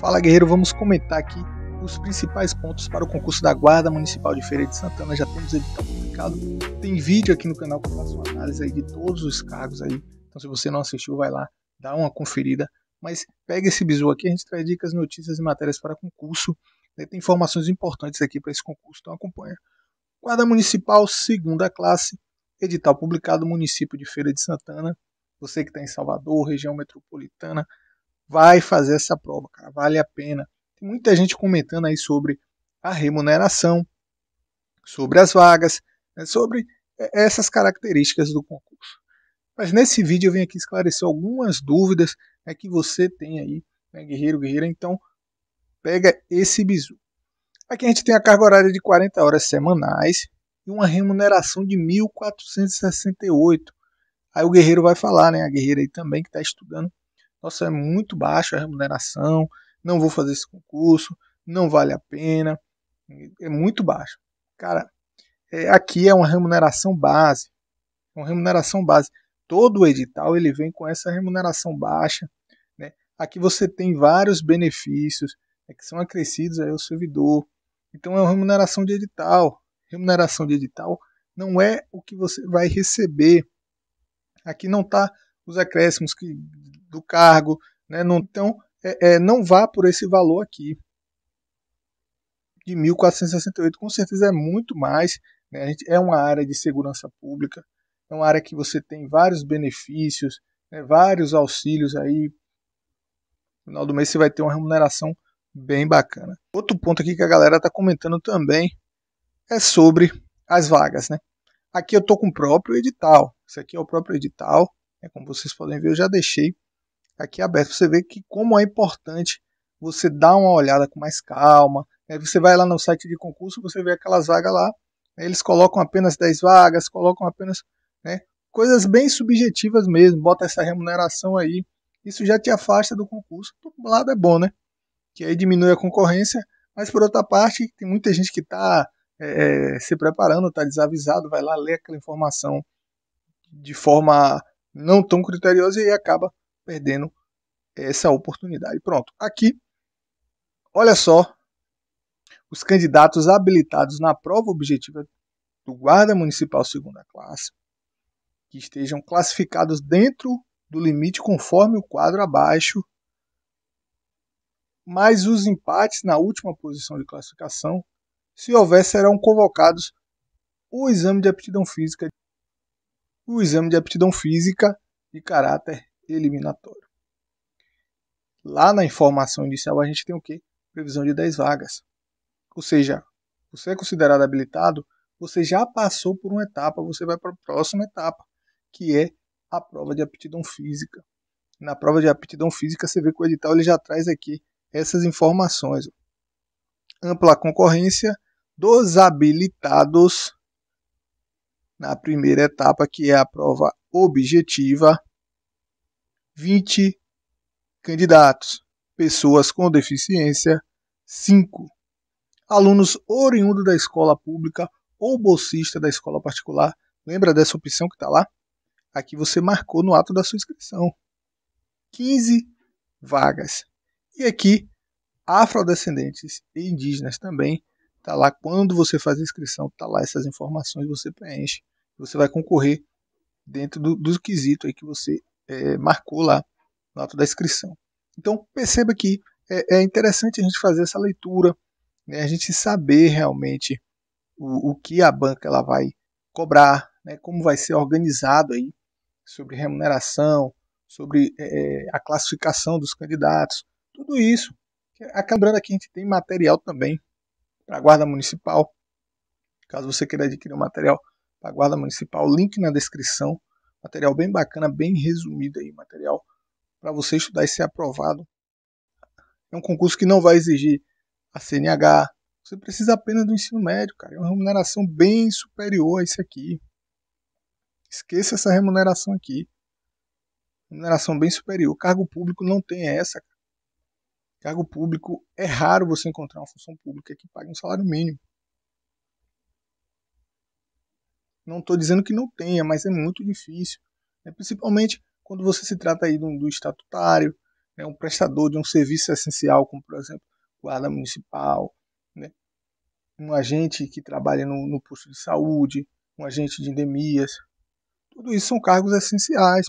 Fala Guerreiro, vamos comentar aqui os principais pontos para o concurso da Guarda Municipal de Feira de Santana. Já temos edital publicado. Tem vídeo aqui no canal que eu faço uma análise aí de todos os cargos aí. Então se você não assistiu, vai lá, dá uma conferida. Mas pega esse bizu aqui, a gente traz dicas, notícias e matérias para concurso. Né? Tem informações importantes aqui para esse concurso, então acompanha. Guarda Municipal, segunda classe, edital publicado, município de Feira de Santana. Você que está em Salvador, região metropolitana, vai fazer essa prova, cara, vale a pena. Tem muita gente comentando aí sobre a remuneração, sobre as vagas, né, sobre é, essas características do concurso. Mas nesse vídeo eu vim aqui esclarecer algumas dúvidas né, que você tem aí, né, guerreiro, guerreira, então pega esse bizu. Aqui a gente tem a carga horária de 40 horas semanais e uma remuneração de 1.468. Aí o guerreiro vai falar, né? A guerreira aí também que está estudando, nossa, é muito baixo a remuneração, não vou fazer esse concurso, não vale a pena, é muito baixo. Cara, é, aqui é uma remuneração base, uma remuneração base. Todo edital ele vem com essa remuneração baixa, né? Aqui você tem vários benefícios né, que são acrescidos aí ao servidor. Então é uma remuneração de edital. Remuneração de edital não é o que você vai receber. Aqui não está os acréscimos que do cargo. Né? Não, então, é, é, não vá por esse valor aqui de 1.468, com certeza é muito mais. Né? é uma área de segurança pública, é uma área que você tem vários benefícios, né? vários auxílios aí. No final do mês você vai ter uma remuneração bem bacana. Outro ponto aqui que a galera está comentando também é sobre as vagas, né? Aqui eu estou com o próprio edital. Esse aqui é o próprio edital. Né? Como vocês podem ver, eu já deixei aqui aberto. Você vê que como é importante você dar uma olhada com mais calma. Aí você vai lá no site de concurso, você vê aquelas vagas lá, eles colocam apenas 10 vagas, colocam apenas né, coisas bem subjetivas mesmo, bota essa remuneração aí, isso já te afasta do concurso. Por um lado é bom, né? Que aí diminui a concorrência, mas por outra parte, tem muita gente que está é, eh, eh, se preparando, está desavisado, vai lá ler aquela informação de forma não tão criteriosa e acaba perdendo essa oportunidade. Pronto, aqui, olha só os candidatos habilitados na prova objetiva do Guarda Municipal Segunda Classe que estejam classificados dentro do limite conforme o quadro abaixo, mas os empates na última posição de classificação, se houver, serão convocados o exame de aptidão física, o exame de aptidão física de caráter eliminatório. Lá na informação inicial a gente tem o quê? Previsão de 10 vagas. Ou seja, você é considerado habilitado, você já passou por uma etapa, você vai para a próxima etapa, que é a prova de aptidão física. Na prova de aptidão física, você vê que o edital ele já traz aqui essas informações. Ampla concorrência dos habilitados na primeira etapa, que é a prova objetiva, 20 Candidatos: pessoas com deficiência, 5. Alunos oriundos da escola pública ou bolsista da escola particular. Lembra dessa opção que está lá? Aqui você marcou no ato da sua inscrição. 15 vagas. E aqui, afrodescendentes e indígenas também. Está lá quando você faz a inscrição, está lá essas informações, você preenche. Você vai concorrer dentro do, do quesito aí que você é, marcou lá no ato da inscrição. Então perceba que é, é interessante a gente fazer essa leitura, né, a gente saber realmente o, o, que a banca ela vai cobrar, né, como vai ser organizado aí sobre remuneração, sobre é, é a classificação dos candidatos, tudo isso. Lembrando é aqui a gente tem material também para a Guarda Municipal. Caso você queira adquirir o um material para a Guarda Municipal, link na descrição. Material bem bacana, bem resumido aí, material para você estudar e ser aprovado. É um concurso que não vai exigir a CNH. Você precisa apenas do ensino médio, cara. É uma remuneração bem superior a isso aqui. Esqueça essa remuneração aqui. Remuneração bem superior. Cargo público não tem essa. Cargo público é raro você encontrar uma função pública que pague um salário mínimo. Não estou dizendo que não tenha, mas é muito difícil. É principalmente quando você se trata aí do, do estatutário, né, um prestador de um serviço essencial, como por exemplo guarda municipal, né, um agente que trabalha no, no posto de saúde, um agente de endemias, tudo isso são cargos essenciais.